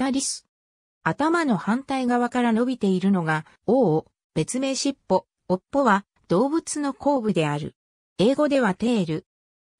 北リス。頭の反対側から伸びているのが、王、別名尻尾、尾っぽは動物の後部である。英語ではテール。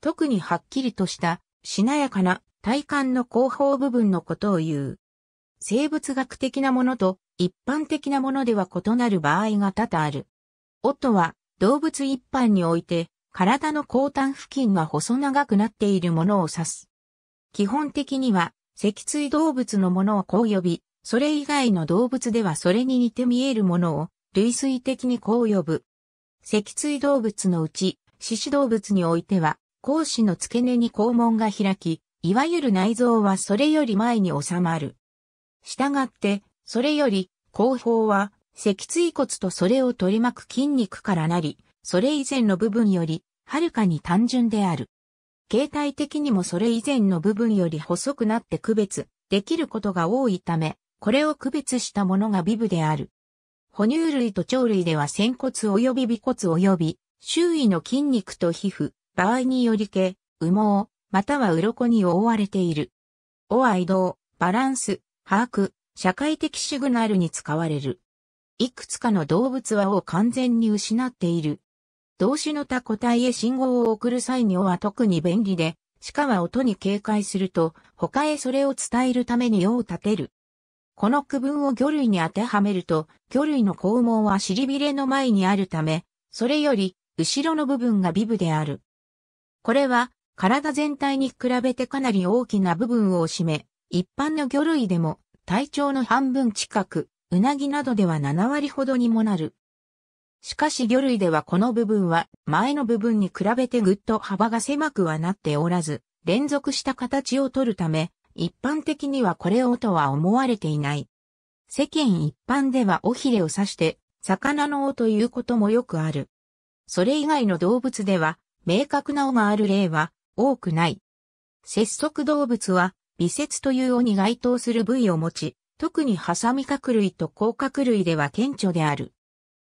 特にはっきりとしたしなやかな体幹の後方部分のことを言う。生物学的なものと一般的なものでは異なる場合が多々ある。音は動物一般において体の後端付近が細長くなっているものを指す。基本的には脊椎動物のものをこう呼び、それ以外の動物ではそれに似て見えるものを類推的にこう呼ぶ。脊椎動物のうち、獅子動物においては、講師の付け根に肛門が開き、いわゆる内臓はそれより前に収まる。したがって、それより、後方は、脊椎骨とそれを取り巻く筋肉からなり、それ以前の部分より、はるかに単純である。形態的にもそれ以前の部分より細くなって区別できることが多いため、これを区別したものがビブである。哺乳類と鳥類では仙骨及び尾骨及び周囲の筋肉と皮膚、場合により毛、羽毛、または鱗に覆われている。オア移動、バランス、把握、社会的シグナルに使われる。いくつかの動物は尾を完全に失っている。動詞の他個体へ信号を送る際に「は特に便利で、鹿は音に警戒すると、他へそれを伝えるために「用を立てる。この区分を魚類に当てはめると、魚類の肛門は尻びれの前にあるため、それより、後ろの部分が尾部である。これは、体全体に比べてかなり大きな部分を占め、一般の魚類でも、体長の半分近く、うなぎなどでは7割ほどにもなる。しかし魚類ではこの部分は前の部分に比べてぐっと幅が狭くはなっておらず、連続した形をとるため、一般的にはこれをとは思われていない。世間一般では尾ひれを刺して、魚の尾ということもよくある。それ以外の動物では、明確な尾がある例は多くない。節足動物は、微節という尾に該当する部位を持ち、特にハサミ角類と甲角類では顕著である。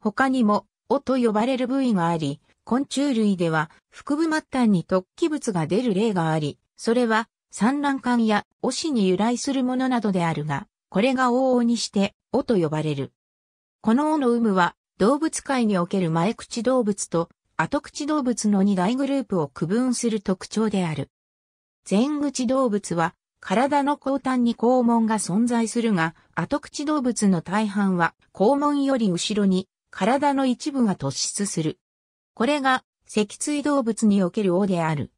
他にも、尾と呼ばれる部位があり、昆虫類では腹部末端に突起物が出る例があり、それは産卵管や尾子に由来するものなどであるが、これが往々にして尾と呼ばれる。この尾の有無は動物界における前口動物と後口動物の2大グループを区分する特徴である。前口動物は体の後端に肛門が存在するが、後口動物の大半は肛門より後ろに体の一部が突出する。これが、脊椎動物における尾である。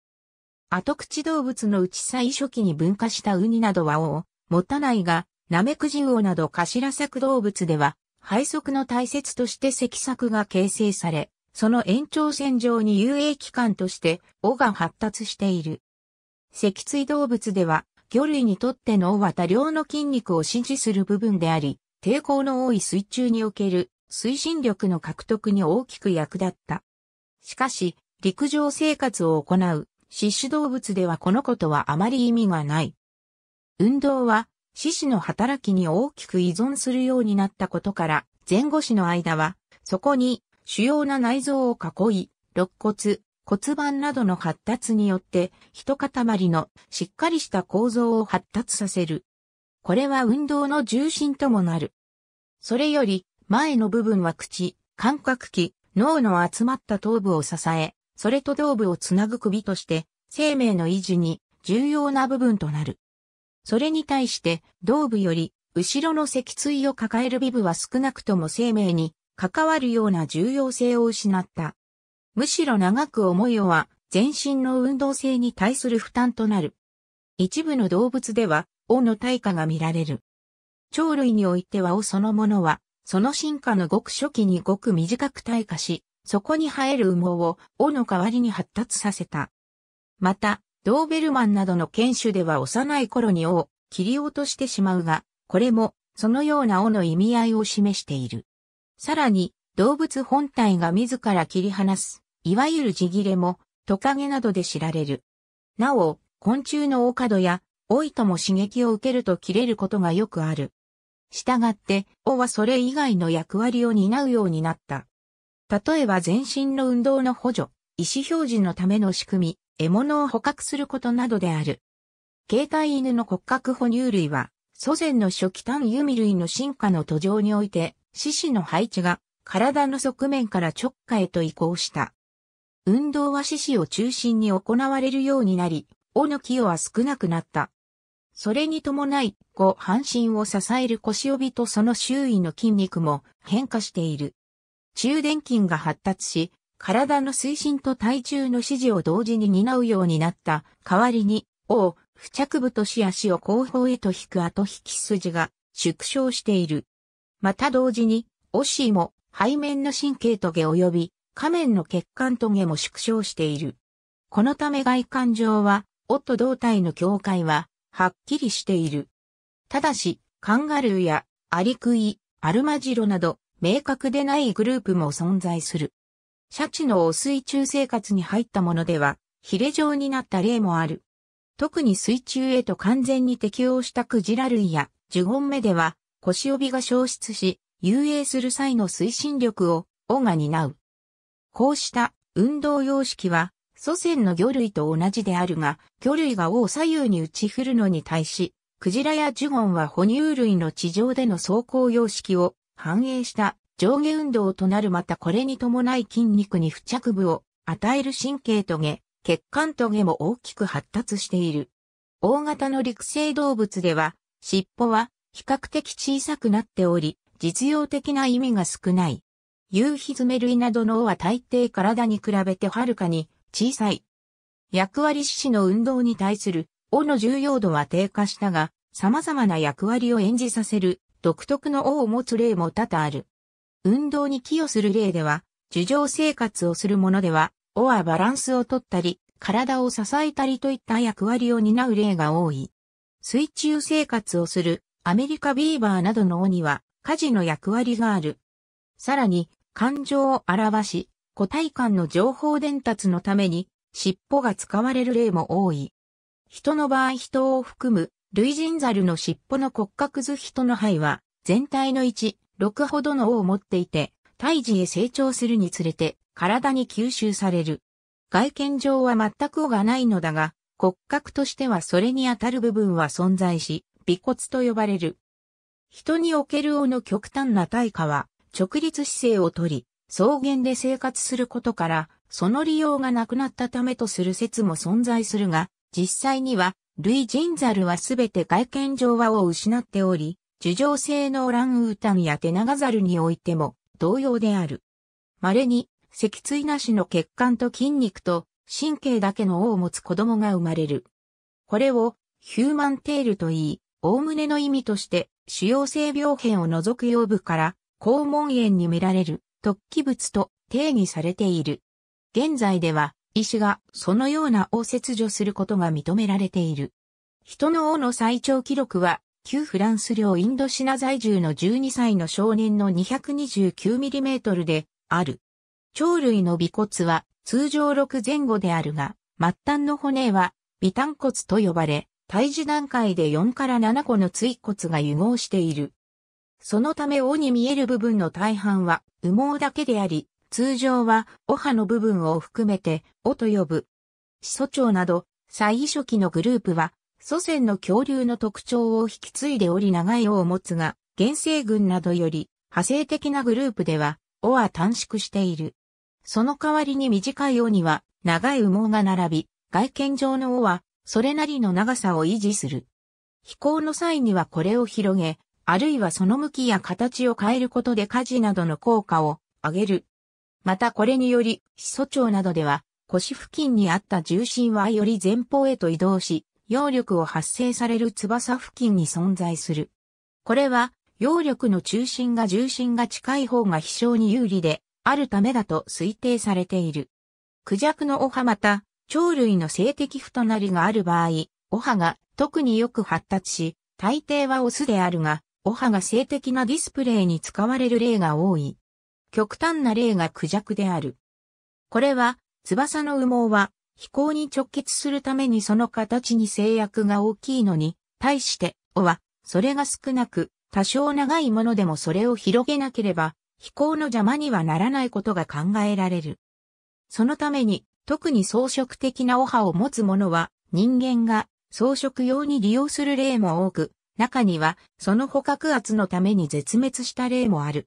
後口動物のうち最初期に分化したウニなどは尾を持たないが、ナメクジウオなど頭作動物では、配足の大切として脊索が形成され、その延長線上に遊泳器官として尾が発達している。脊椎動物では、魚類にとっての尾は多量の筋肉を支持する部分であり、抵抗の多い水中における推進力の獲得に大きく役立った。しかし、陸上生活を行う獅子動物ではこのことはあまり意味がない。運動は獅子の働きに大きく依存するようになったことから、前後肢の間は、そこに主要な内臓を囲い、肋骨、骨盤などの発達によって、一塊のしっかりした構造を発達させる。これは運動の重心ともなる。それより、前の部分は口、感覚器、脳の集まった頭部を支え、それと頭部をつなぐ首として、生命の維持に重要な部分となる。それに対して、頭部より、後ろの脊椎を抱える尾部は少なくとも生命に関わるような重要性を失った。むしろ長く思いをは、全身の運動性に対する負担となる。一部の動物では、尾の対価が見られる。鳥類においては尾そのものは、その進化のごく初期にごく短く退化し、そこに生える羽毛を、尾の代わりに発達させた。また、ドーベルマンなどの犬種では幼い頃に尾を切り落としてしまうが、これも、そのような尾の意味合いを示している。さらに、動物本体が自ら切り離す、いわゆる地切れも、トカゲなどで知られる。なお、昆虫の尾角や、老いとも刺激を受けると切れることがよくある。したがって、尾はそれ以外の役割を担うようになった。例えば全身の運動の補助、意思表示のための仕組み、獲物を捕獲することなどである。携帯犬の骨格哺乳類は、祖先の初期単弓類の進化の途上において、四肢の配置が体の側面から直下へと移行した。運動は四肢を中心に行われるようになり、尾の寄与は少なくなった。それに伴い、ご半身を支える腰帯とその周囲の筋肉も変化している。中殿筋が発達し、体の推進と体重の指示を同時に担うようになった代わりに、う、付着部とし足を後方へと引く後引き筋が縮小している。また同時に、おしも背面の神経棘及び下面の血管棘も縮小している。このため外観上は、おと胴体の境界ははっきりしている。ただし、カンガルーやアリクイ、アルマジロなど明確でないグループも存在する。シャチの汚水中生活に入ったものでは、ヒレ状になった例もある。特に水中へと完全に適応したクジラ類やジュゴン目では、腰帯が消失し、遊泳する際の推進力を、尾が担う。こうした運動様式は、祖先の魚類と同じであるが、魚類が尾を左右に打ち振るのに対し、クジラやジュゴンは哺乳類の地上での走行様式を反映した上下運動となるまたこれに伴い筋肉に付着部を与える神経とげ、血管とげも大きく発達している。大型の陸生動物では、尻尾は比較的小さくなっており、実用的な意味が少ない。夕日爪類などの尾は大抵体に比べてはるかに小さい。役割志士の運動に対する、尾の重要度は低下したが、様々な役割を演じさせる、独特の尾を持つ例も多々ある。運動に寄与する例では、樹上生活をするものでは、尾はバランスをとったり、体を支えたりといった役割を担う例が多い。水中生活をするアメリカビーバーなどの尾には、家事の役割がある。さらに、感情を表し、個体間の情報伝達のために、尻尾が使われる例も多い。人の場合人を含む、類人猿の尻尾の骨格図人の肺は、全体の1、6ほどの尾を持っていて、胎児へ成長するにつれて、体に吸収される。外見上は全く尾がないのだが、骨格としてはそれに当たる部分は存在し、尾骨と呼ばれる。人における尾の極端な対価は、直立姿勢をとり、草原で生活することから、その利用がなくなったためとする説も存在するが、実際には、類人猿はすべて外見上和を失っており、樹状性のオランウータンやテナガザルにおいても同様である。稀に、脊椎なしの血管と筋肉と神経だけの尾を持つ子供が生まれる。これをヒューマンテールと言い、概ねの意味として、主要性病変を除く養部から、肛門炎に見られる突起物と定義されている。現在では、医師がそのようなを切除することが認められている。人の王の最長記録は、旧フランス領インドシナ在住の12歳の少年の 229mm である。鳥類の尾骨は通常6前後であるが、末端の骨は微端骨と呼ばれ、胎児段階で4から7個の椎骨が融合している。そのため尾に見える部分の大半は羽毛だけであり、通常は尾葉の部分を含めて尾と呼ぶ。始祖鳥など最初期のグループは祖先の恐竜の特徴を引き継いでおり長い尾を持つが、原生群などより派生的なグループでは尾は短縮している。その代わりに短い尾には長い羽毛が並び、外見上の尾はそれなりの長さを維持する。飛行の際にはこれを広げ、あるいはその向きや形を変えることで家事などの効果を上げる。またこれにより、ヒ素町などでは、腰付近にあった重心はより前方へと移動し、揚力を発生される翼付近に存在する。これは、揚力の中心が重心が近い方が飛翔に有利で、あるためだと推定されている。クジャクのオハまた、鳥類の性的不となりがある場合、オハが特によく発達し、大抵はオスであるが、おハが性的なディスプレイに使われる例が多い。極端な例がクジャクである。これは、翼の羽毛は飛行に直結するためにその形に制約が大きいのに、対して、尾は、それが少なく、多少長いものでもそれを広げなければ、飛行の邪魔にはならないことが考えられる。そのために、特に装飾的なお歯を持つ者は、人間が装飾用に利用する例も多く、中には、その捕獲圧のために絶滅した例もある。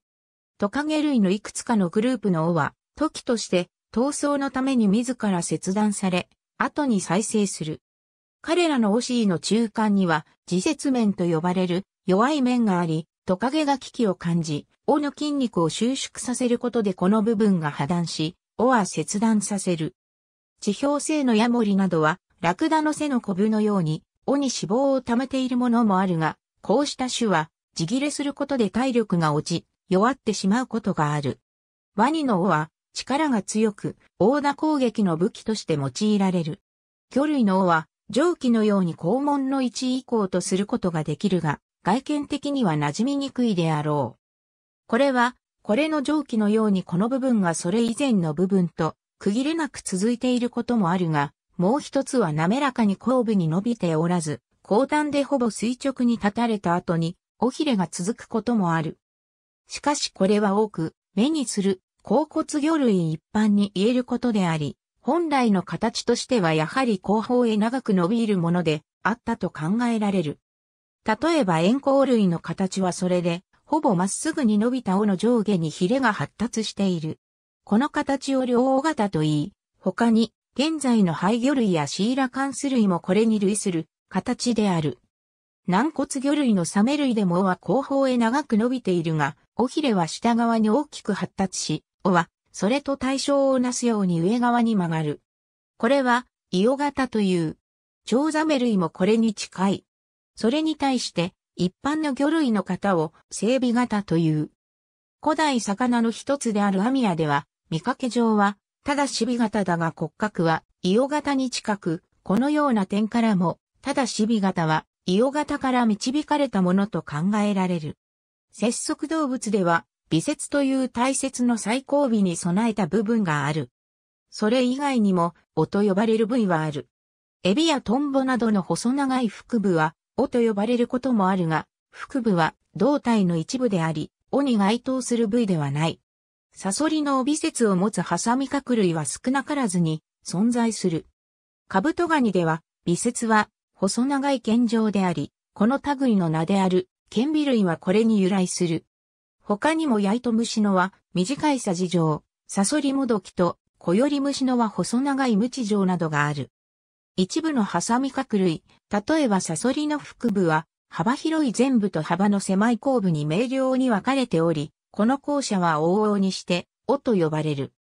トカゲ類のいくつかのグループの尾は、時として、闘争のために自ら切断され、後に再生する。彼らのオシの中間には、自節面と呼ばれる弱い面があり、トカゲが危機を感じ、尾の筋肉を収縮させることでこの部分が破断し、尾は切断させる。地表性のヤモリなどは、ラクダの背のコブのように、尾に脂肪を溜めているものもあるが、こうした種は、地切れすることで体力が落ち、弱ってしまうことがある。ワニの尾は、力が強く、大打攻撃の武器として用いられる。魚類の尾は、蒸気のように肛門の位置以降とすることができるが、外見的には馴染みにくいであろう。これは、これの蒸気のようにこの部分がそれ以前の部分と区切れなく続いていることもあるが、もう一つは滑らかに後部に伸びておらず、後端でほぼ垂直に立たれた後に、尾ひれが続くこともある。しかしこれは多く、目にする、甲骨魚類一般に言えることであり、本来の形としてはやはり後方へ長く伸びるものであったと考えられる。例えば円光類の形はそれで、ほぼまっすぐに伸びた尾の上下にヒレが発達している。この形を両尾型と言い、他に現在の廃魚類やシーラカンス類もこれに類する形である。軟骨魚類のサメ類でも尾は後方へ長く伸びているが、尾ひれは下側に大きく発達し、尾はそれと対象をなすように上側に曲がる。これは、イオ型という。チョウザメ類もこれに近い。それに対して、一般の魚類の型を整備型という。古代魚の一つであるアミアでは、見かけ上はただし B 型だが骨格は、イオ型に近く、このような点からも、ただし B 型は、イオ型から導かれたものと考えられる。節足動物では、微節という大切の最後尾に備えた部分がある。それ以外にも、尾と呼ばれる部位はある。エビやトンボなどの細長い腹部は、尾と呼ばれることもあるが、腹部は胴体の一部であり、尾に該当する部位ではない。サソリの尾節を持つハサミ角類は少なからずに存在する。カブトガニでは、尾節は細長い剣状であり、この類の名である剣尾類はこれに由来する。他にもヤイトムシノは短いサジ状、サソリモドキと、コヨリムシノは細長いムチ状などがある。一部のハサミ角類、例えばサソリの腹部は、幅広い前部と幅の狭い後部に明瞭に分かれており、この校舎は往々にして、おと呼ばれる。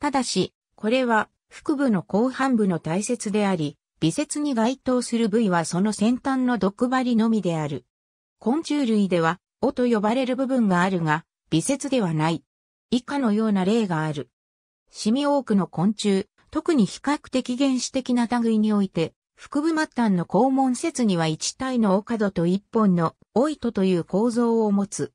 ただし、これは、腹部の後半部の大切であり、微節に該当する部位はその先端の毒針のみである。昆虫類では、尾と呼ばれる部分があるが、微節ではない。以下のような例がある。シミ多くの昆虫、特に比較的原始的な類において、腹部末端の肛門節には一体の尾角と一本の尾糸という構造を持つ。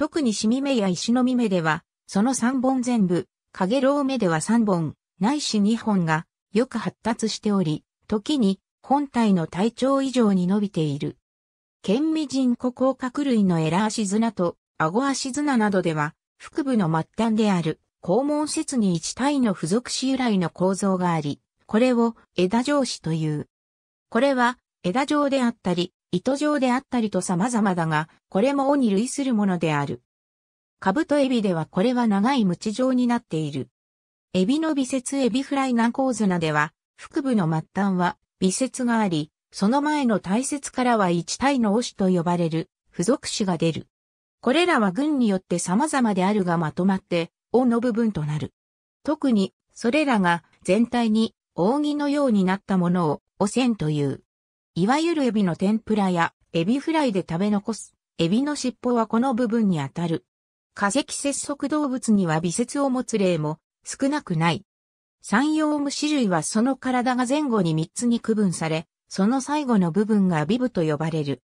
特にシミ目や石のみ目では、その3本全部、カゲロウ目では3本、ないし2本が、よく発達しており、時に、本体の体長以上に伸びている。剣未人古甲殻類のエラ足綱と、顎足綱などでは、腹部の末端である、肛門節に1体の付属子由来の構造があり、これを枝状子という。これは枝状であったり、糸状であったりと様々だが、これも尾に類するものである。カブトエビではこれは長いムチ状になっている。エビの微節エビフライナコウズナでは、腹部の末端は微節があり、その前の大節からは一体の押しと呼ばれる付属詞が出る。これらは群によって様々であるがまとまって、尾の部分となる。特に、それらが全体に扇のようになったものを、汚染という。いわゆるエビの天ぷらやエビフライで食べ残す。エビの尻尾はこの部分に当たる。化石節足動物には微節を持つ例も少なくない。山陽虫類はその体が前後に3つに区分され、その最後の部分がビブと呼ばれる。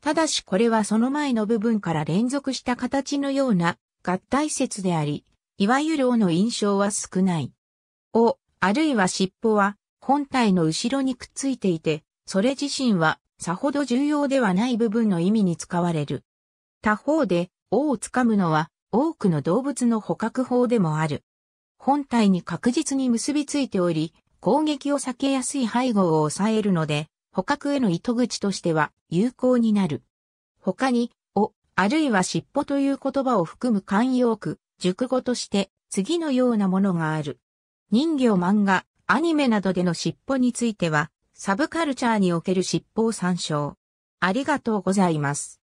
ただしこれはその前の部分から連続した形のような合体説であり、いわゆる尾の印象は少ない。尾、あるいは尻尾は本体の後ろにくっついていて、それ自身はさほど重要ではない部分の意味に使われる。他方で、尾をつかむのは多くの動物の捕獲法でもある。本体に確実に結びついており、攻撃を避けやすい背後を抑えるので、捕獲への糸口としては有効になる。他に、お、あるいは尻尾という言葉を含む慣用句、熟語として次のようなものがある。人魚漫画、アニメなどでの尻尾については、サブカルチャーにおける執法参照。ありがとうございます。